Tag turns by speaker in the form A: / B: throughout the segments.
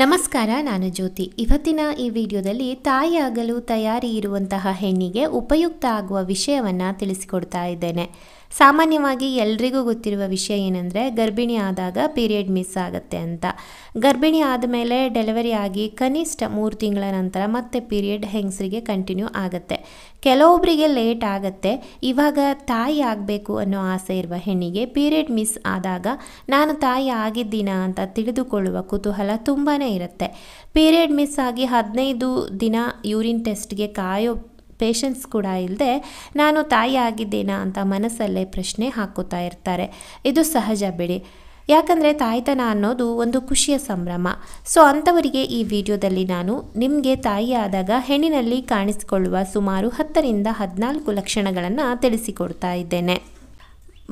A: ನಮಸ್ಕಾರ ನಾನು ಜ್ಯೋತಿ ಇವತ್ತಿನ ಈ ವಿಡಿಯೋದಲ್ಲಿ ತಾಯಿಯಾಗಲು ತಯಾರಿ ಇರುವಂತಹ ಹೆಣ್ಣಿಗೆ ಉಪಯುಕ್ತ ಆಗುವ ವಿಷಯವನ್ನು ತಿಳಿಸಿಕೊಡ್ತಾ ಇದ್ದೇನೆ ಸಾಮಾನ್ಯವಾಗಿ ಎಲ್ರಿಗೂ ಗೊತ್ತಿರುವ ವಿಷಯ ಏನಂದರೆ ಗರ್ಭಿಣಿ ಆದಾಗ ಪೀರಿಯಡ್ ಮಿಸ್ ಆಗುತ್ತೆ ಅಂತ ಗರ್ಭಿಣಿ ಆದಮೇಲೆ ಡೆಲಿವರಿ ಆಗಿ ಕನಿಷ್ಠ ಮೂರು ತಿಂಗಳ ನಂತರ ಮತ್ತೆ ಪೀರಿಯಡ್ ಹೆಂಗಸರಿಗೆ ಕಂಟಿನ್ಯೂ ಆಗುತ್ತೆ ಕೆಲವೊಬ್ಬರಿಗೆ ಲೇಟ್ ಆಗುತ್ತೆ ಇವಾಗ ತಾಯಿ ಆಗಬೇಕು ಅನ್ನೋ ಆಸೆ ಇರುವ ಹೆಣ್ಣಿಗೆ ಪೀರಿಯಡ್ ಮಿಸ್ ಆದಾಗ ನಾನು ತಾಯಿ ಆಗಿದ್ದೀನಾ ಅಂತ ತಿಳಿದುಕೊಳ್ಳುವ ಕುತೂಹಲ ತುಂಬಾ ಇರುತ್ತೆ ಪೀರಿಯಡ್ ಮಿಸ್ ಆಗಿ ಹದಿನೈದು ದಿನ ಯೂರಿನ್ ಟೆಸ್ಟ್ಗೆ ಕಾಯೋ ಪೇಷನ್ಸ್ ಕೂಡ ಇಲ್ಲದೆ ನಾನು ತಾಯಿ ಆಗಿದ್ದೇನಾ ಅಂತ ಮನಸ್ಸಲ್ಲೇ ಪ್ರಶ್ನೆ ಹಾಕುತ್ತಾ ಇರ್ತಾರೆ ಇದು ಸಹಜ ಬಿಡಿ ಯಾಕಂದರೆ ತಾಯ್ತನ ಅನ್ನೋದು ಒಂದು ಖುಷಿಯ ಸಂಭ್ರಮ ಸೊ ಅಂಥವರಿಗೆ ಈ ವಿಡಿಯೋದಲ್ಲಿ ನಾನು ನಿಮಗೆ ತಾಯಿಯಾದಾಗ ಹೆಣ್ಣಿನಲ್ಲಿ ಕಾಣಿಸಿಕೊಳ್ಳುವ ಸುಮಾರು ಹತ್ತರಿಂದ ಹದಿನಾಲ್ಕು ಲಕ್ಷಣಗಳನ್ನು ತಿಳಿಸಿಕೊಡ್ತಾ ಇದ್ದೇನೆ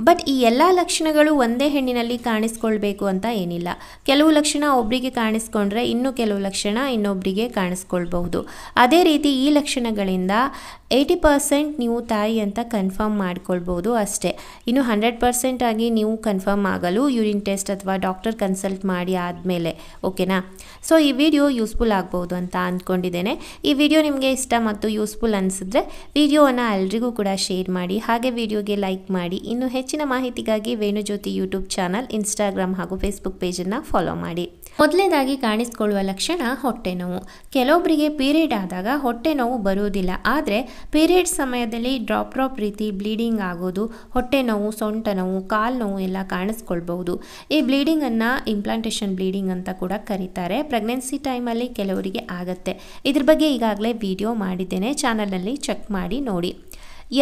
A: ಬಟ್ ಈ ಎಲ್ಲ ಲಕ್ಷಣಗಳು ಒಂದೇ ಹೆಣ್ಣಿನಲ್ಲಿ ಕಾಣಿಸ್ಕೊಳ್ಬೇಕು ಅಂತ ಏನಿಲ್ಲ ಕೆಲವು ಲಕ್ಷಣ ಒಬ್ಬರಿಗೆ ಕಾಣಿಸ್ಕೊಂಡ್ರೆ ಇನ್ನು ಕೆಲವು ಲಕ್ಷಣ ಇನ್ನೊಬ್ಬರಿಗೆ ಕಾಣಿಸ್ಕೊಳ್ಬಹುದು ಅದೇ ರೀತಿ ಈ ಲಕ್ಷಣಗಳಿಂದ ಏಯ್ಟಿ ಪರ್ಸೆಂಟ್ ನೀವು ತಾಯಿ ಅಂತ ಕನ್ಫರ್ಮ್ ಮಾಡ್ಕೊಳ್ಬೋದು ಅಷ್ಟೇ ಇನ್ನು ಹಂಡ್ರೆಡ್ ಪರ್ಸೆಂಟ್ ಆಗಿ ನೀವು ಕನ್ಫರ್ಮ್ ಆಗಲು ಯೂರಿನ್ ಟೆಸ್ಟ್ ಅಥವಾ ಡಾಕ್ಟರ್ ಕನ್ಸಲ್ಟ್ ಮಾಡಿ ಆದಮೇಲೆ ಓಕೆನಾ ಸೊ ಈ ವಿಡಿಯೋ ಯೂಸ್ಫುಲ್ ಆಗ್ಬೋದು ಅಂತ ಅಂದ್ಕೊಂಡಿದ್ದೇನೆ ಈ ವಿಡಿಯೋ ನಿಮಗೆ ಇಷ್ಟ ಮತ್ತು ಯೂಸ್ಫುಲ್ ಅನಿಸಿದ್ರೆ ವಿಡಿಯೋವನ್ನು ಎಲ್ರಿಗೂ ಕೂಡ ಶೇರ್ ಮಾಡಿ ಹಾಗೆ ವಿಡಿಯೋಗೆ ಲೈಕ್ ಮಾಡಿ ಇನ್ನೂ ಹೆಚ್ಚು ಹೆಚ್ಚಿನ ಮಾಹಿತಿಗಾಗಿ ವೇಣುಜ್ಯೋತಿ ಯೂಟ್ಯೂಬ್ ಚಾನಲ್ ಇನ್ಸ್ಟಾಗ್ರಾಮ್ ಹಾಗೂ ಫೇಸ್ಬುಕ್ ಪೇಜನ್ನು ಫಾಲೋ ಮಾಡಿ ಮೊದಲನೇದಾಗಿ ಕಾಣಿಸಿಕೊಳ್ಳುವ ಲಕ್ಷಣ ಹೊಟ್ಟೆ ನೋವು ಕೆಲವೊಬ್ಬರಿಗೆ ಪೀರಿಯಡ್ ಆದಾಗ ಹೊಟ್ಟೆ ನೋವು ಬರುವುದಿಲ್ಲ ಆದರೆ ಪೀರಿಯಡ್ ಸಮಯದಲ್ಲಿ ಡ್ರಾಪ್ ಡ್ರಾಪ್ ರೀತಿ ಬ್ಲೀಡಿಂಗ್ ಆಗೋದು ಹೊಟ್ಟೆ ನೋವು ಸೊಂಟ ನೋವು ಕಾಲು ನೋವು ಎಲ್ಲ ಕಾಣಿಸ್ಕೊಳ್ಬಹುದು ಈ ಬ್ಲೀಡಿಂಗನ್ನು ಇಂಪ್ಲಾಂಟೇಷನ್ ಬ್ಲೀಡಿಂಗ್ ಅಂತ ಕೂಡ ಕರೀತಾರೆ ಪ್ರೆಗ್ನೆನ್ಸಿ ಟೈಮಲ್ಲಿ ಕೆಲವರಿಗೆ ಆಗತ್ತೆ ಇದ್ರ ಬಗ್ಗೆ ಈಗಾಗಲೇ ವಿಡಿಯೋ ಮಾಡಿದ್ದೇನೆ ಚಾನಲಲ್ಲಿ ಚೆಕ್ ಮಾಡಿ ನೋಡಿ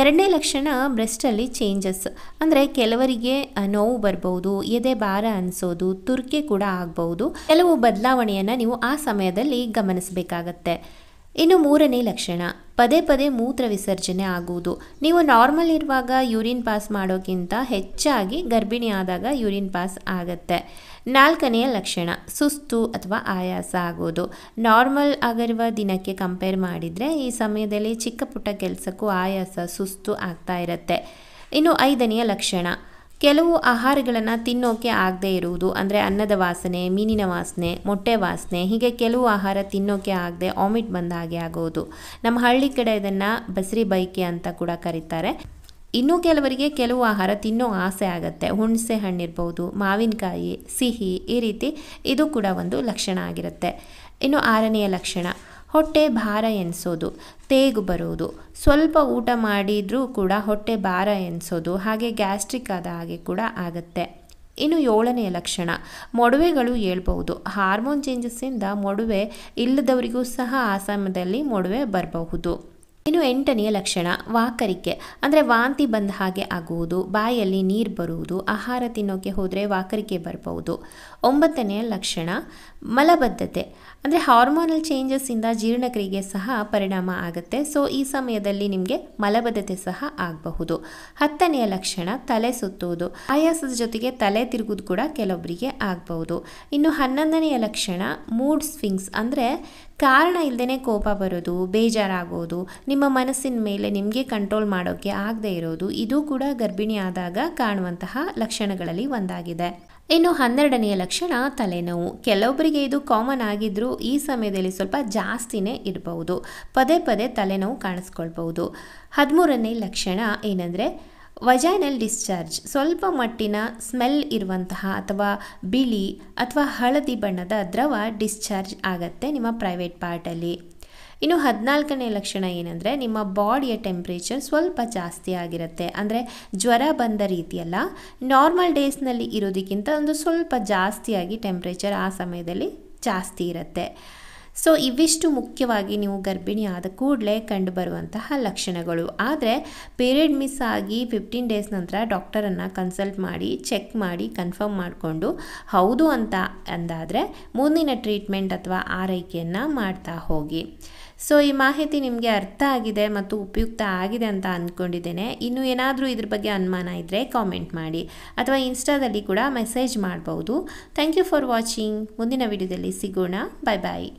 A: ಎರಡನೇ ಲಕ್ಷಣ ಬ್ರೆಸ್ಟಲ್ಲಿ ಚೇಂಜಸ್ ಅಂದರೆ ಕೆಲವರಿಗೆ ನೋವು ಬರ್ಬೋದು ಎದೆ ಭಾರ ಅನಿಸೋದು ತುರ್ಕೆ ಕೂಡ ಆಗ್ಬೋದು ಕೆಲವು ಬದಲಾವಣೆಯನ್ನು ನೀವು ಆ ಸಮಯದಲ್ಲಿ ಗಮನಿಸಬೇಕಾಗತ್ತೆ ಇನ್ನು ಮೂರನೇ ಲಕ್ಷಣ ಪದೇ ಪದೇ ಮೂತ್ರ ವಿಸರ್ಜನೆ ಆಗುವುದು ನೀವು ನಾರ್ಮಲ್ ಇರುವಾಗ ಯೂರಿನ್ ಪಾಸ್ ಮಾಡೋಕ್ಕಿಂತ ಹೆಚ್ಚಾಗಿ ಗರ್ಭಿಣಿ ಆದಾಗ ಯೂರಿನ್ ಪಾಸ್ ಆಗುತ್ತೆ ನಾಲ್ಕನೆಯ ಲಕ್ಷಣ ಸುಸ್ತು ಅಥವಾ ಆಯಾಸ ಆಗೋದು ನಾರ್ಮಲ್ ಆಗಿರುವ ದಿನಕ್ಕೆ ಕಂಪೇರ್ ಮಾಡಿದರೆ ಈ ಸಮಯದಲ್ಲಿ ಚಿಕ್ಕ ಪುಟ್ಟ ಕೆಲಸಕ್ಕೂ ಆಯಾಸ ಸುಸ್ತು ಆಗ್ತಾ ಇರುತ್ತೆ ಇನ್ನು ಐದನೆಯ ಲಕ್ಷಣ ಕೆಲವು ಆಹಾರಗಳನ್ನು ತಿನ್ನೋಕೆ ಆಗದೇ ಇರುವುದು ಅಂದರೆ ಅನ್ನದ ವಾಸನೆ ಮೀನಿನ ವಾಸನೆ ಮೊಟ್ಟೆ ವಾಸನೆ ಹೀಗೆ ಕೆಲವು ಆಹಾರ ತಿನ್ನೋಕೆ ಆಗದೆ ವಾಮಿಟ್ ಬಂದ ಹಾಗೆ ಆಗೋದು ನಮ್ಮ ಹಳ್ಳಿ ಕಡೆ ಇದನ್ನು ಬಸರಿ ಬೈಕೆ ಅಂತ ಕೂಡ ಕರೀತಾರೆ ಇನ್ನೂ ಕೆಲವರಿಗೆ ಕೆಲವು ಆಹಾರ ತಿನ್ನೋ ಆಸೆ ಆಗುತ್ತೆ ಹುಣಸೆ ಹಣ್ಣಿರ್ಬೋದು ಮಾವಿನಕಾಯಿ ಸಿಹಿ ಈ ರೀತಿ ಇದು ಕೂಡ ಒಂದು ಲಕ್ಷಣ ಆಗಿರುತ್ತೆ ಇನ್ನು ಆರನೆಯ ಲಕ್ಷಣ ಹೊಟ್ಟೆ ಭಾರ ಎನಿಸೋದು ತೇಗು ಬರೋದು ಸ್ವಲ್ಪ ಊಟ ಮಾಡಿದರೂ ಕೂಡ ಹೊಟ್ಟೆ ಭಾರ ಎನಿಸೋದು ಹಾಗೆ ಗ್ಯಾಸ್ಟ್ರಿಕ್ ಆದ ಹಾಗೆ ಕೂಡ ಆಗುತ್ತೆ ಇನ್ನು ಏಳನೆಯ ಲಕ್ಷಣ ಮೊಡವೆಗಳು ಹೇಳ್ಬಹುದು ಹಾರ್ಮೋನ್ ಚೇಂಜಸ್ಸಿಂದ ಮೊಡವೆ ಇಲ್ಲದವರಿಗೂ ಸಹ ಆ ಸಮಯದಲ್ಲಿ ಮೊಡವೆ ಬರಬಹುದು ಇನ್ನು ಎಂಟನೆಯ ಲಕ್ಷಣ ವಾಕರಿಕೆ ಅಂದರೆ ವಾಂತಿ ಬಂದ ಹಾಗೆ ಆಗುವುದು ಬಾಯಲ್ಲಿ ನೀರು ಬರುವುದು ಆಹಾರ ತಿನ್ನೋಕೆ ಹೋದರೆ ವಾಕರಿಕೆ ಬರಬಹುದು ಒಂಬತ್ತನೆಯ ಲಕ್ಷಣ ಮಲಬದ್ಧತೆ ಅಂದರೆ ಹಾರ್ಮೋನಲ್ ಚೇಂಜಸ್ಸಿಂದ ಜೀರ್ಣಕ್ರಿಯೆಗೆ ಸಹ ಪರಿಣಾಮ ಆಗುತ್ತೆ ಸೊ ಈ ಸಮಯದಲ್ಲಿ ನಿಮಗೆ ಮಲಬದ್ಧತೆ ಸಹ ಆಗಬಹುದು ಹತ್ತನೆಯ ಲಕ್ಷಣ ತಲೆ ಸುತ್ತುವುದು ಆಯಾಸದ ಜೊತೆಗೆ ತಲೆ ತಿರುಗುದು ಕೂಡ ಕೆಲವೊಬ್ಬರಿಗೆ ಆಗಬಹುದು ಇನ್ನು ಹನ್ನೊಂದನೆಯ ಲಕ್ಷಣ ಮೂಡ್ ಸ್ವಿಂಗ್ಸ್ ಅಂದರೆ ಕಾರಣ ಇಲ್ಲದೇ ಕೋಪ ಬರೋದು ಬೇಜಾರಾಗೋದು ನಿಮ್ಮ ಮನಸ್ಸಿನ ಮೇಲೆ ನಿಮಗೆ ಕಂಟ್ರೋಲ್ ಮಾಡೋಕ್ಕೆ ಆಗದೇ ಇರೋದು ಇದು ಕೂಡ ಗರ್ಭಿಣಿ ಆದಾಗ ಕಾಣುವಂತಹ ಲಕ್ಷಣಗಳಲ್ಲಿ ಒಂದಾಗಿದೆ ಇನ್ನು ಹನ್ನೆರಡನೆಯ ಲಕ್ಷಣ ತಲೆನೋವು ಕೆಲವೊಬ್ಬರಿಗೆ ಇದು ಕಾಮನ್ ಆಗಿದ್ದರೂ ಈ ಸಮಯದಲ್ಲಿ ಸ್ವಲ್ಪ ಜಾಸ್ತಿನೇ ಇರಬಹುದು ಪದೇ ಪದೇ ತಲೆನೋವು ಕಾಣಿಸ್ಕೊಳ್ಬಹುದು ಹದಿಮೂರನೇ ಲಕ್ಷಣ ಏನಂದರೆ ವಜೈನಲ್ ಡಿಸ್ಚಾರ್ಜ್ ಸ್ವಲ್ಪ ಮಟ್ಟಿನ ಸ್ಮೆಲ್ ಇರುವಂತಹ ಅಥವಾ ಬಿಳಿ ಅಥವಾ ಹಳದಿ ಬಣ್ಣದ ದ್ರವ ಡಿಸ್ಚಾರ್ಜ್ ಆಗತ್ತೆ ನಿಮ್ಮ ಪ್ರೈವೇಟ್ ಪಾರ್ಟಲ್ಲಿ ಇನ್ನು ಹದಿನಾಲ್ಕನೇ ಲಕ್ಷಣ ಏನಂದರೆ ನಿಮ್ಮ ಬಾಡಿಯ ಟೆಂಪ್ರೇಚರ್ ಸ್ವಲ್ಪ ಜಾಸ್ತಿ ಆಗಿರುತ್ತೆ ಅಂದರೆ ಜ್ವರ ಬಂದ ರೀತಿಯಲ್ಲ ನಾರ್ಮಲ್ ಡೇಸ್ನಲ್ಲಿ ಇರೋದಕ್ಕಿಂತ ಒಂದು ಸ್ವಲ್ಪ ಜಾಸ್ತಿಯಾಗಿ ಟೆಂಪ್ರೇಚರ್ ಆ ಸಮಯದಲ್ಲಿ ಜಾಸ್ತಿ ಇರುತ್ತೆ ಸೊ ಇವಿಷ್ಟು ಮುಖ್ಯವಾಗಿ ನೀವು ಗರ್ಭಿಣಿ ಆದ ಕೂಡಲೇ ಕಂಡುಬರುವಂತಹ ಲಕ್ಷಣಗಳು ಆದರೆ ಪೀರಿಯಡ್ ಮಿಸ್ ಆಗಿ ಫಿಫ್ಟೀನ್ ಡೇಸ್ ನಂತರ ಡಾಕ್ಟರನ್ನು ಕನ್ಸಲ್ಟ್ ಮಾಡಿ ಚೆಕ್ ಮಾಡಿ ಕನ್ಫರ್ಮ್ ಮಾಡಿಕೊಂಡು ಹೌದು ಅಂತ ಅಂದಾದರೆ ಮುಂದಿನ ಟ್ರೀಟ್ಮೆಂಟ್ ಅಥವಾ ಆರೈಕೆಯನ್ನು ಮಾಡ್ತಾ ಹೋಗಿ ಸೊ ಈ ಮಾಹಿತಿ ನಿಮಗೆ ಅರ್ಥ ಆಗಿದೆ ಮತ್ತು ಉಪಯುಕ್ತ ಆಗಿದೆ ಅಂತ ಅಂದ್ಕೊಂಡಿದ್ದೇನೆ ಇನ್ನು ಏನಾದರೂ ಇದ್ರ ಬಗ್ಗೆ ಅನುಮಾನ ಇದ್ದರೆ ಕಾಮೆಂಟ್ ಮಾಡಿ ಅಥವಾ ಇನ್ಸ್ಟಾದಲ್ಲಿ ಕೂಡ ಮೆಸೇಜ್ ಮಾಡ್ಬೋದು ಥ್ಯಾಂಕ್ ಯು ಫಾರ್ ವಾಚಿಂಗ್ ಮುಂದಿನ ವಿಡಿಯೋದಲ್ಲಿ ಸಿಗೋಣ ಬಾಯ್ ಬಾಯ್